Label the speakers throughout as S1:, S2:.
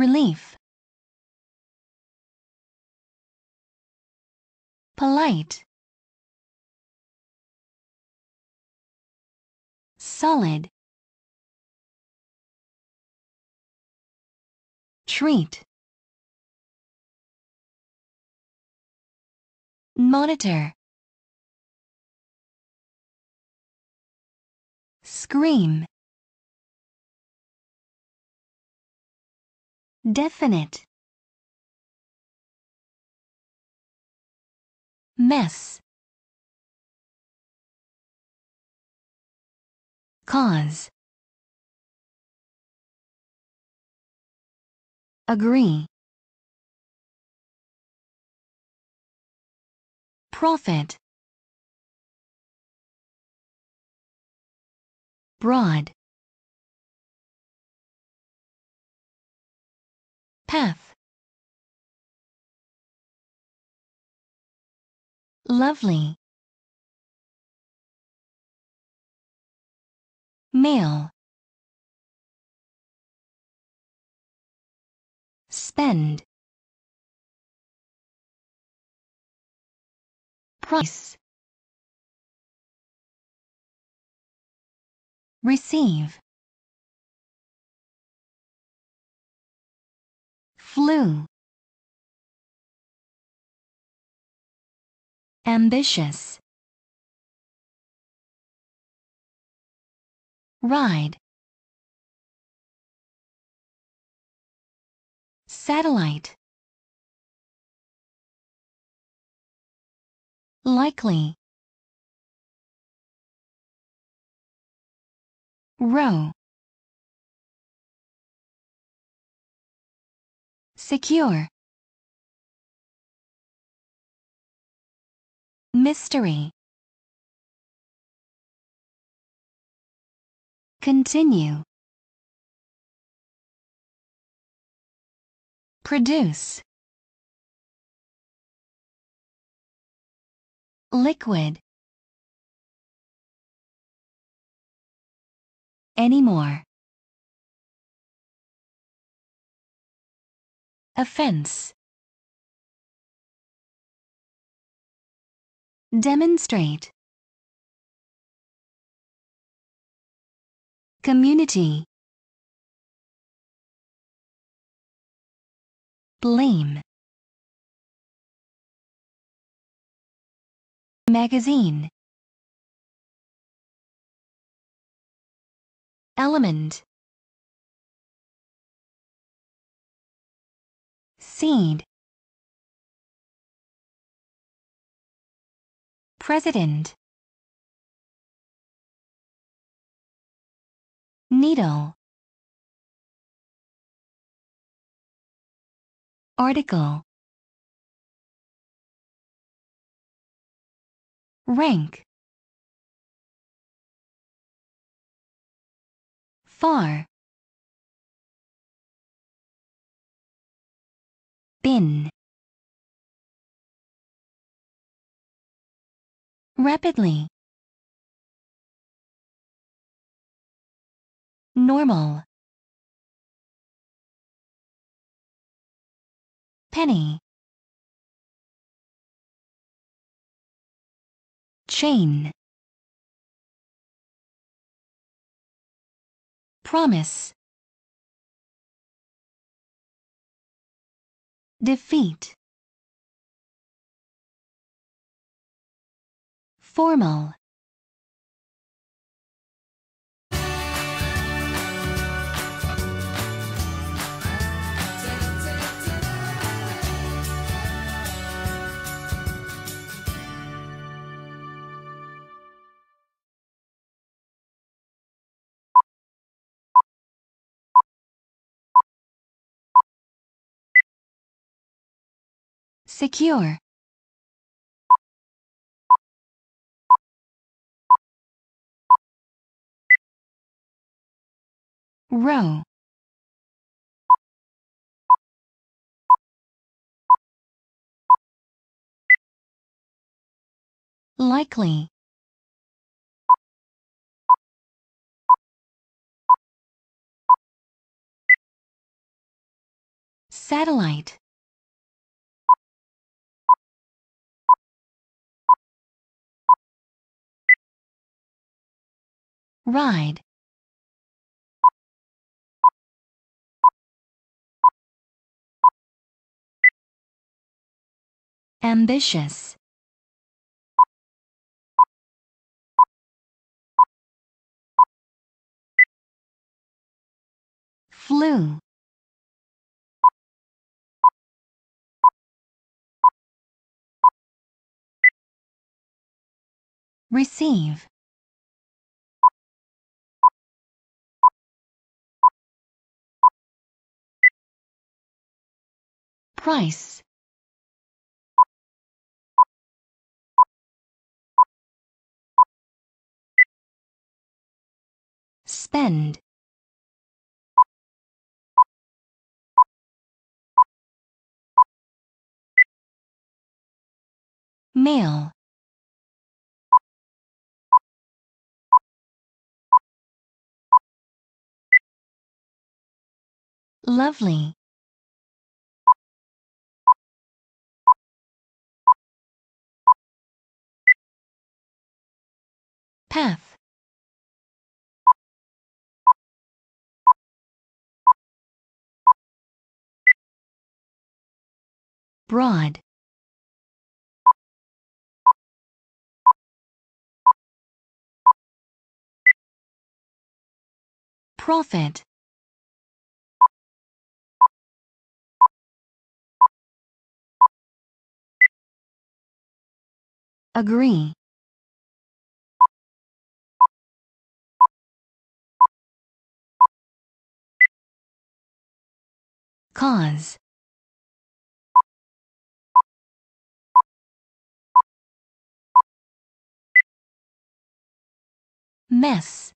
S1: Relief Polite Solid Treat Monitor Scream Definite. Mess. Cause. Agree. Profit. Broad. path. Lovely. Mail. Spend. Price. Receive. flew ambitious ride satellite likely row Secure. Mystery. Continue. Produce. Liquid. Anymore. offense. Demonstrate. Community. Blame. Magazine. Element. Seed President Needle Article Rank Far Bin. Rapidly. Normal. Penny. Chain. Promise. defeat formal secure row likely satellite Ride Ambitious Flew Receive Price Spend Mail Lovely. path broad profit agree cause mess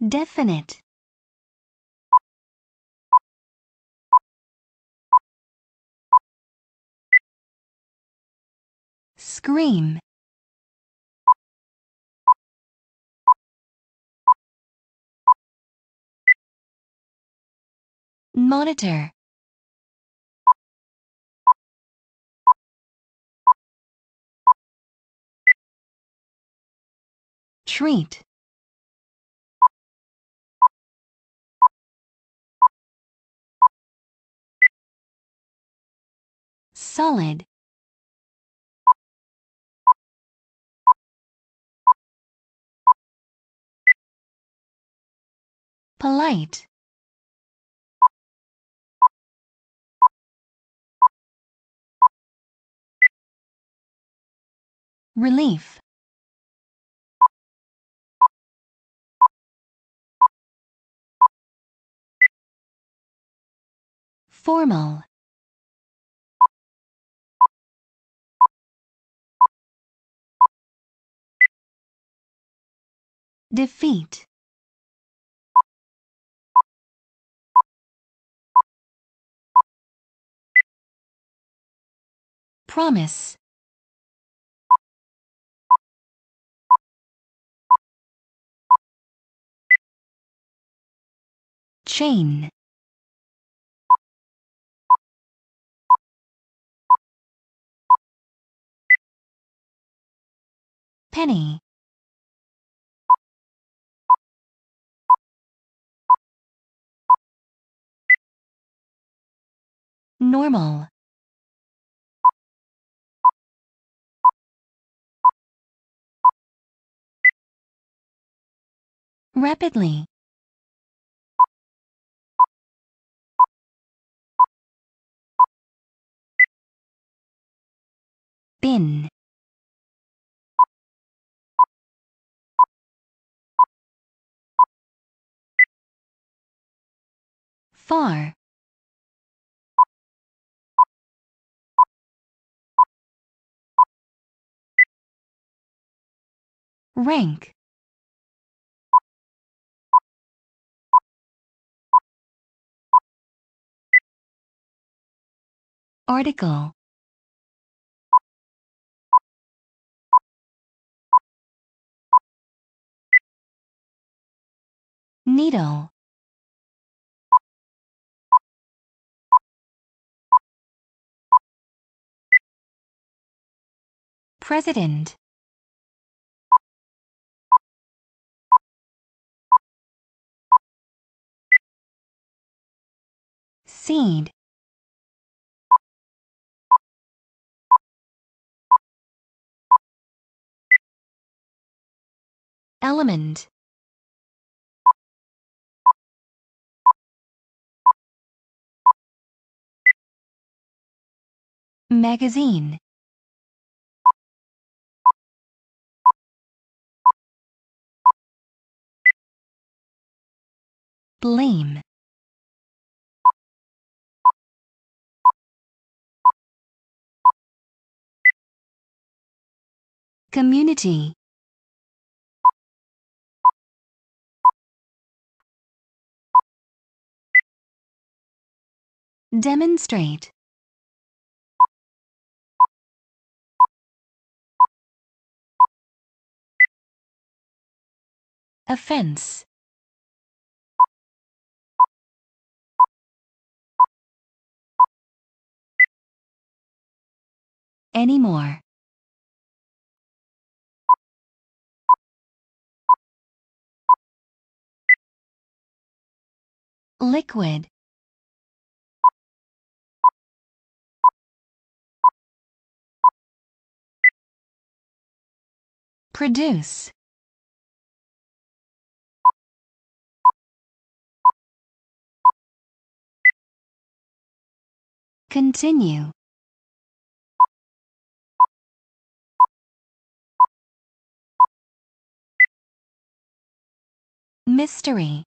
S1: definite scream Monitor. Treat. Solid. Polite. Relief Formal Defeat Promise Chain. Penny. Normal. Rapidly. bin far rank article needle President Seed Element magazine blame community demonstrate offense anymore liquid produce Continue. Mystery